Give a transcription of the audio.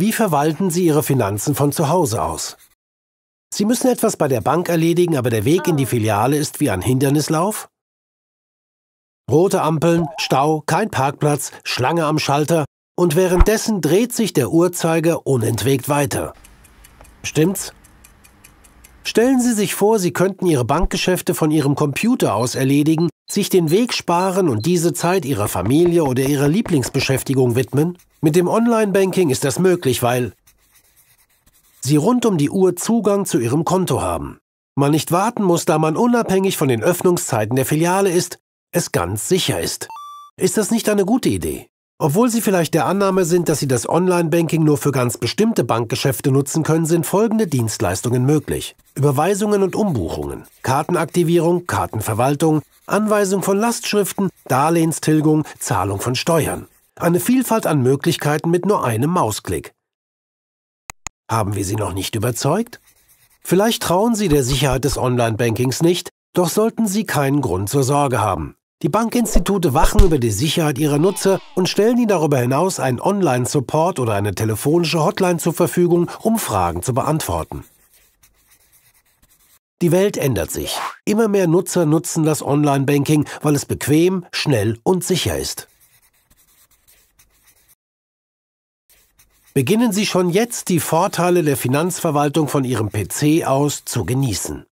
Wie verwalten Sie Ihre Finanzen von zu Hause aus? Sie müssen etwas bei der Bank erledigen, aber der Weg in die ah. Filiale ist wie ein Hindernislauf? Rote Ampeln, Stau, kein Parkplatz, Schlange am Schalter und währenddessen dreht sich der Uhrzeiger unentwegt weiter. Stimmt's? Stellen Sie sich vor, Sie könnten Ihre Bankgeschäfte von Ihrem Computer aus erledigen, sich den Weg sparen und diese Zeit Ihrer Familie oder Ihrer Lieblingsbeschäftigung widmen? Mit dem Online-Banking ist das möglich, weil Sie rund um die Uhr Zugang zu Ihrem Konto haben. Man nicht warten muss, da man unabhängig von den Öffnungszeiten der Filiale ist, es ganz sicher ist. Ist das nicht eine gute Idee? Obwohl Sie vielleicht der Annahme sind, dass Sie das Online-Banking nur für ganz bestimmte Bankgeschäfte nutzen können, sind folgende Dienstleistungen möglich. Überweisungen und Umbuchungen, Kartenaktivierung, Kartenverwaltung, Anweisung von Lastschriften, Darlehenstilgung, Zahlung von Steuern. Eine Vielfalt an Möglichkeiten mit nur einem Mausklick. Haben wir Sie noch nicht überzeugt? Vielleicht trauen Sie der Sicherheit des Online-Bankings nicht, doch sollten Sie keinen Grund zur Sorge haben. Die Bankinstitute wachen über die Sicherheit ihrer Nutzer und stellen ihnen darüber hinaus einen Online-Support oder eine telefonische Hotline zur Verfügung, um Fragen zu beantworten. Die Welt ändert sich. Immer mehr Nutzer nutzen das Online-Banking, weil es bequem, schnell und sicher ist. Beginnen Sie schon jetzt die Vorteile der Finanzverwaltung von Ihrem PC aus zu genießen.